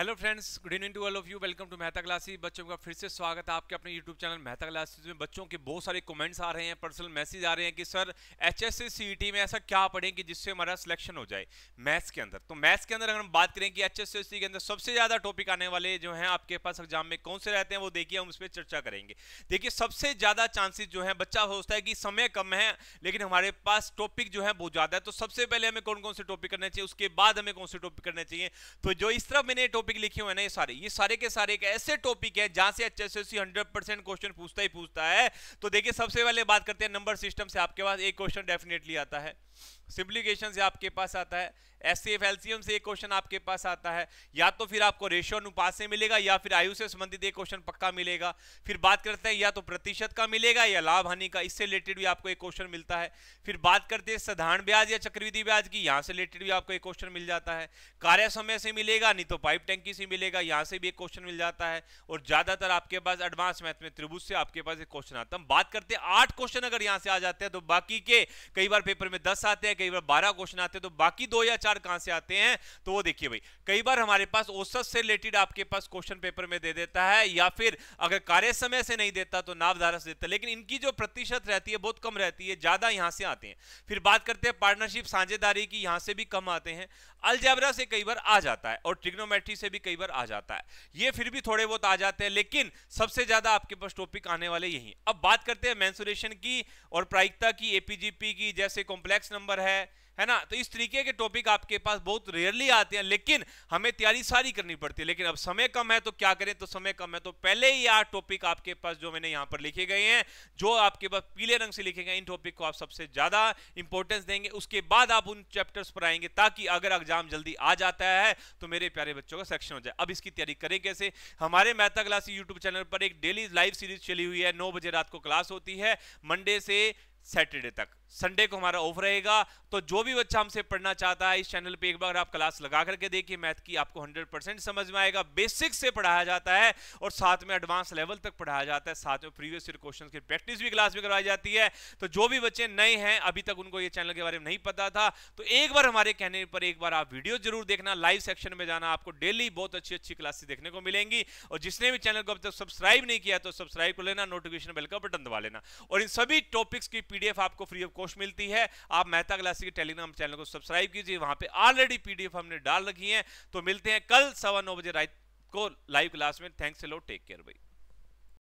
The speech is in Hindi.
hello friends good evening to all of you welcome to Mehta classes बच्चों का फिर से स्वागत है आपके अपने यूट्यूब चैनल मेहता क्लासेस में बच्चों के बहुत सारे कमेंट्स आ रहे हैं पर्सनल मैसेज आ रहे हैं कि सर एच एस में ऐसा क्या पढ़ें कि जिससे हमारा सिलेक्शन हो जाए मैथ्स के अंदर तो मैथ्स के अंदर अगर हम बात करें कि एच एस e के अंदर सबसे ज़्यादा टॉपिक आने वाले जो हैं आपके पास एग्जाम में कौन से रहते हैं वो देखिए हम उस पर चर्चा करेंगे देखिए सबसे ज़्यादा चांसेस जो है बच्चा सोचता है कि समय कम है लेकिन हमारे पास टॉपिक जो है बहुत ज़्यादा है तो सबसे पहले हमें कौन कौन से टॉपिक करने चाहिए उसके बाद हमें कौन से टॉपिक करने चाहिए तो जो इस तरह मैंने टॉपिक टॉपिक लिखे हुए ना ये सारे ये सारे के सारे एक ऐसे टॉपिक है जहां से H S S C hundred percent question पूछता ही पूछता है तो देखिए सबसे पहले बात करते हैं नंबर सिस्टम से आपके पास एक क्वेश्चन डेफिनेटली आता है सिंप्लीकेशन से आपके पास आता है एस सी एफ एलसीएम से एक क्वेश्चन आपके पास आता है या तो फिर आपको रेशियो अनुपात से मिलेगा या फिर आयु से संबंधित एक क्वेश्चन पक्का मिलेगा फिर बात करते हैं या तो प्रतिशत का मिलेगा या लाभ हानि का इससे रिलेटेड भी आपको एक क्वेश्चन मिलता है फिर बात करते हैं साधारण ब्याज या चक्रविधि ब्याज की यहाँ से रिलेटेड भी आपको एक क्वेश्चन मिल जाता है कार्य समय से मिलेगा नहीं तो पाइप टैंकी से मिलेगा यहाँ से भी एक क्वेश्चन मिल जाता है और ज़्यादातर आपके पास एडवांस मैथ में त्रिभुज से आपके पास एक क्वेश्चन आता है बात करते हैं आठ क्वेश्चन अगर यहाँ से आ जाते हैं तो बाकी के कई बार पेपर में दस आते हैं कई बार बारह क्वेश्चन आते हैं तो बाकी दो या चार कहां से आते हैं तो वो देखिए भाई कई बार हमारे पास औसत से रिलेटेड आपके पास क्वेश्चन पेपर में दे देता है या फिर अगर कार्य समय से नहीं देता तो नावधारा से देता लेकिन इनकी जो प्रतिशत रहती है बहुत कम रहती है ज्यादा यहां से आते हैं फिर बात करते हैं पार्टनरशिप साझेदारी की यहां से भी कम आते हैं अलजैबरा से कई बार आ जाता है और ट्रिग्नोमेट्री से भी कई बार आ जाता है ये फिर भी थोड़े बहुत आ जाते हैं लेकिन सबसे ज्यादा आपके पास टॉपिक आने वाले यही अब बात करते हैं मैंसुरेशन की और प्रायिकता की एपीजीपी की जैसे कॉम्प्लेक्स नंबर है है है ना तो इस तरीके के टॉपिक आपके पास बहुत रेयरली आते हैं लेकिन हमें तैयारी सारी करनी पड़ती है लेकिन अब समय कम है तो क्या करें तो समय कम है तो पहले ही आठ टॉपिक आपके पास जो मैंने यहां पर लिखे गए हैं जो आपके पास पीले रंग से लिखे गए इन टॉपिक को आप सबसे ज्यादा इंपॉर्टेंस देंगे उसके बाद आप उन चैप्टर्स पर आएंगे ताकि अगर एग्जाम जल्दी आ जाता है तो मेरे प्यारे बच्चों का सेक्शन हो जाए अब इसकी तैयारी करें कैसे हमारे मेहता क्लास यूट्यूब चैनल पर एक डेली लाइव सीरीज चली हुई है नौ बजे रात को क्लास होती है मंडे से सैटरडे तक संडे को हमारा ऑफ रहेगा तो जो भी बच्चा हमसे पढ़ना चाहता है इस चैनल पे एक बार आप क्लास लगा करके देखिए मैथ की आपको 100 परसेंट समझ में आएगा बेसिक से पढ़ाया जाता है और साथ में एडवांस लेवल तक पढ़ाया जाता है साथ में प्रीवियस ईयर क्वेश्चन की प्रैक्टिस भी क्लास में करवाई जाती है तो जो भी बच्चे नए हैं अभी तक उनको ये चैनल के बारे में नहीं पता था तो एक बार हमारे कहने पर एक बार आप वीडियो जरूर देखना लाइव सेक्शन में जाना आपको डेली बहुत अच्छी अच्छी क्लासेस देखने को मिलेंगी और जिसने भी चैनल को अब तक सब्सक्राइब नहीं किया तो सब्सक्राइब कर लेना नोटिफिकेशन बेल का बटन दबा लेना और इन सभी टॉपिक्स की पीडीएफ आपको फ्री ऑफ कोश मिलती है आप मेहता क्लासी के टेलीग्राम चैनल को सब्सक्राइब कीजिए वहां पे ऑलरेडी पीडीएफ हमने डाल रखी है तो मिलते हैं कल सवा नौ बजे रात को लाइव क्लास में थैंक्स हेलो टेक केयर भाई